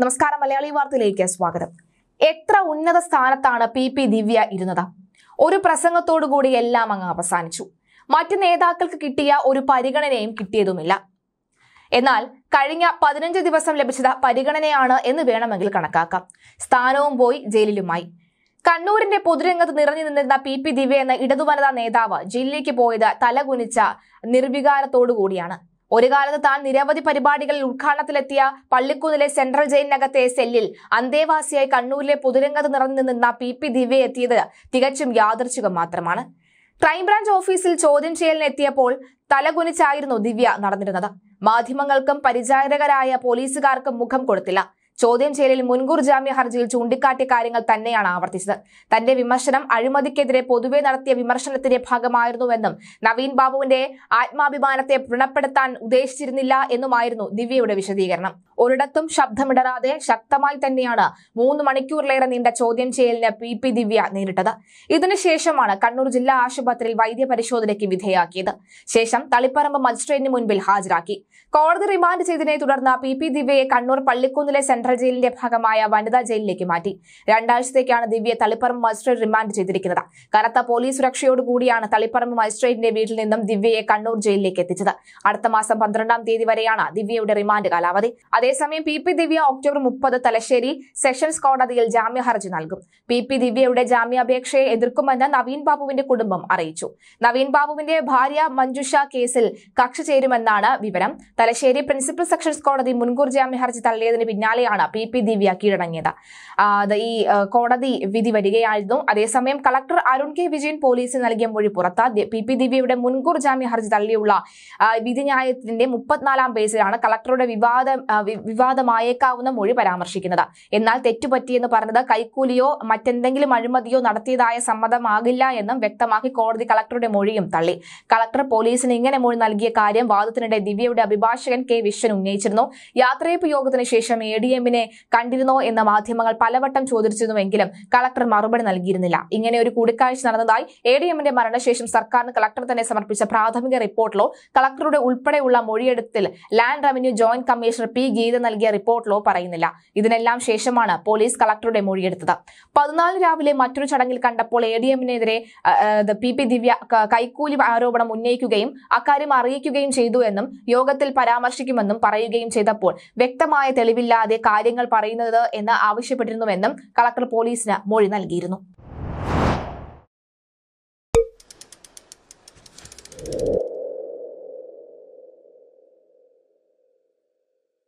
നമസ്കാരം മലയാളി വാർത്തയിലേക്ക് സ്വാഗതം എത്ര ഉന്നത സ്ഥാനത്താണ് പി പി ദിവ്യ ഇരുന്നത് ഒരു പ്രസംഗത്തോടുകൂടി എല്ലാം അങ്ങ് അവസാനിച്ചു മറ്റ് നേതാക്കൾക്ക് കിട്ടിയ ഒരു പരിഗണനയും കിട്ടിയതുമില്ല എന്നാൽ കഴിഞ്ഞ പതിനഞ്ച് ദിവസം ലഭിച്ചത് പരിഗണനയാണ് എന്ന് വേണമെങ്കിൽ കണക്കാക്കാം സ്ഥാനവും പോയി ജയിലിലുമായി കണ്ണൂരിന്റെ പൊതുരംഗത്ത് നിറഞ്ഞു നിന്നിരുന്ന പി പി ദിവ്യ എന്ന ഇടതുവനിതാ നേതാവ് ജയിലിലേക്ക് പോയത് തലകുനിച്ച നിർവികാരത്തോടുകൂടിയാണ് ഒരു കാലത്ത് താൻ നിരവധി പരിപാടികളിൽ ഉദ്ഘാടനത്തിലെത്തിയ പള്ളിക്കുന്നിലെ സെൻട്രൽ ജയിലിനകത്തെ സെല്ലിൽ അന്തേവാസിയായി കണ്ണൂരിലെ പൊതുരംഗത്ത് നിറഞ്ഞു നിന്ന പി പി ദിവ്യ എത്തിയത് തികച്ചും യാദർച്ഛികം മാത്രമാണ് ക്രൈംബ്രാഞ്ച് ഓഫീസിൽ ചോദ്യം ചെയ്യലിനെത്തിയപ്പോൾ തലകുനിച്ചായിരുന്നു ദിവ്യ നടന്നിരുന്നത് മാധ്യമങ്ങൾക്കും പരിചാരകരായ പോലീസുകാർക്കും മുഖം കൊടുത്തില്ല ചോദ്യം ചെയ്യലിൽ മുൻകൂർ ജാമ്യ ഹർജിയിൽ ചൂണ്ടിക്കാട്ടിയ കാര്യങ്ങൾ തന്നെയാണ് ആവർത്തിച്ചത് തന്റെ വിമർശനം അഴിമതിക്കെതിരെ പൊതുവെ നടത്തിയ വിമർശനത്തിന്റെ ഭാഗമായിരുന്നുവെന്നും നവീൻ ബാബുവിന്റെ ആത്മാഭിമാനത്തെ വ്രണപ്പെടുത്താൻ ഉദ്ദേശിച്ചിരുന്നില്ല എന്നുമായിരുന്നു ദിവ്യയുടെ വിശദീകരണം ഒരിടത്തും ശബ്ദമിടരാതെ ശക്തമായി തന്നെയാണ് മൂന്ന് മണിക്കൂറിലേറെ നീണ്ട ചോദ്യം ചെയ്യലിന് പി പി ദിവ്യ നേരിട്ടത് ഇതിനുശേഷമാണ് കണ്ണൂർ ജില്ലാ ആശുപത്രിയിൽ വൈദ്യപരിശോധനയ്ക്ക് വിധേയാക്കിയത് ശേഷം തളിപ്പറമ്പ് മജിസ്ട്രേറ്റിന് മുൻപിൽ ഹാജരാക്കി കോടതി റിമാൻഡ് ചെയ്തതിനെ തുടർന്ന് പി പി ദിവ്യയെ കണ്ണൂർ പള്ളിക്കുന്നിലെ സെൻട്രൽ ജയിലിന്റെ ഭാഗമായ വനിതാ ജയിലിലേക്ക് മാറ്റി രണ്ടാഴ്ചത്തേക്കാണ് ദിവ്യയെ തളിപ്പറമ്പ് മജിസ്ട്രേറ്റ് റിമാൻഡ് ചെയ്തിരിക്കുന്നത് കനത്ത പോലീസ് സുരക്ഷയോടുകൂടിയാണ് തളിപ്പറമ്പ് മജിസ്ട്രേറ്റിന്റെ വീട്ടിൽ നിന്നും ദിവ്യയെ കണ്ണൂർ ജയിലിലേക്ക് എത്തിച്ചത് അടുത്ത മാസം പന്ത്രണ്ടാം തീയതി വരെയാണ് ദിവ്യയുടെ റിമാൻഡ് കാലാവധി അതേ അതേസമയം പി പി ദിവ്യ ഒക്ടോബർ മുപ്പത് തലശ്ശേരി സെഷൻസ് കോടതിയിൽ ജാമ്യ ഹർജി നൽകും പി പി ദിവ്യയുടെ ജാമ്യാപേക്ഷയെ എതിർക്കുമെന്ന് നവീൻ ബാബുവിന്റെ കുടുംബം അറിയിച്ചു നവീൻ ബാബുവിന്റെ ഭാര്യ മഞ്ജുഷ കേസിൽ കക്ഷി ചേരുമെന്നാണ് വിവരം തലശ്ശേരി പ്രിൻസിപ്പൽ സെഷൻസ് കോടതി മുൻകൂർ ജാമ്യ ഹർജി തള്ളിയതിന് പിന്നാലെയാണ് പി പി ദിവ്യ കീഴടങ്ങിയത് ഈ കോടതി വിധി വരികയായിരുന്നു അതേസമയം കളക്ടർ അരുൺ കെ വിജയൻ പോലീസിന് നൽകിയ മൊഴി പുറത്ത് പി പി ദിവ്യയുടെ മുൻകൂർ ജാമ്യ ഹർജി തള്ളിയുള്ള വിധിന്യായത്തിന്റെ മുപ്പത്തിനാലാം പേസിലാണ് കളക്ടറുടെ വിവാദം വിവാദമായേക്കാവുന്ന മൊഴി പരാമർശിക്കുന്നത് എന്നാൽ തെറ്റുപറ്റിയെന്ന് പറഞ്ഞത് കൈക്കൂലിയോ മറ്റെന്തെങ്കിലും അഴിമതിയോ നടത്തിയതായ സമ്മതമാകില്ല എന്നും വ്യക്തമാക്കി കോടതി കളക്ടറുടെ മൊഴിയും തള്ളി കളക്ടർ പോലീസിന് ഇങ്ങനെ മൊഴി നൽകിയ കാര്യം വാദത്തിനിടെ ദിവ്യയുടെ അഭിഭാഷകൻ കെ വിശ്വൻ ഉന്നയിച്ചിരുന്നു യാത്രയപ്പ് യോഗത്തിന് ശേഷം എ ഡി എമ്മിനെ കണ്ടിരുന്നോ എന്ന് മാധ്യമങ്ങൾ പലവട്ടം ചോദിച്ചിരുന്നുവെങ്കിലും കളക്ടർ മറുപടി നൽകിയിരുന്നില്ല ഇങ്ങനെ ഒരു കൂടിക്കാഴ്ച നടന്നതായി എ ഡി എമ്മിന്റെ മരണശേഷം സർക്കാരിന് കളക്ടർ തന്നെ സമർപ്പിച്ച പ്രാഥമിക റിപ്പോർട്ടിലോ കളക്ടറുടെ ഉൾപ്പെടെയുള്ള മൊഴിയെടുത്തിൽ land revenue joint commissioner P ഗീ ചെയ്ത് നൽകിയ റിപ്പോർട്ടിലോ പറയുന്നില്ല ഇതിനെല്ലാം ശേഷമാണ് പോലീസ് കളക്ടറുടെ മൊഴിയെടുത്തത് പതിനാല് രാവിലെ മറ്റൊരു ചടങ്ങിൽ കണ്ടപ്പോൾ എ ഡി എമ്മിനെതിരെ പി പി ദിവ്യ കൈക്കൂലി ആരോപണം ഉന്നയിക്കുകയും അക്കാര്യം അറിയിക്കുകയും ചെയ്തു എന്നും യോഗത്തിൽ പരാമർശിക്കുമെന്നും പറയുകയും ചെയ്തപ്പോൾ വ്യക്തമായ തെളിവില്ലാതെ കാര്യങ്ങൾ പറയുന്നത് എന്ന് ആവശ്യപ്പെട്ടിരുന്നുവെന്നും കളക്ടർ പോലീസിന് മൊഴി നൽകിയിരുന്നു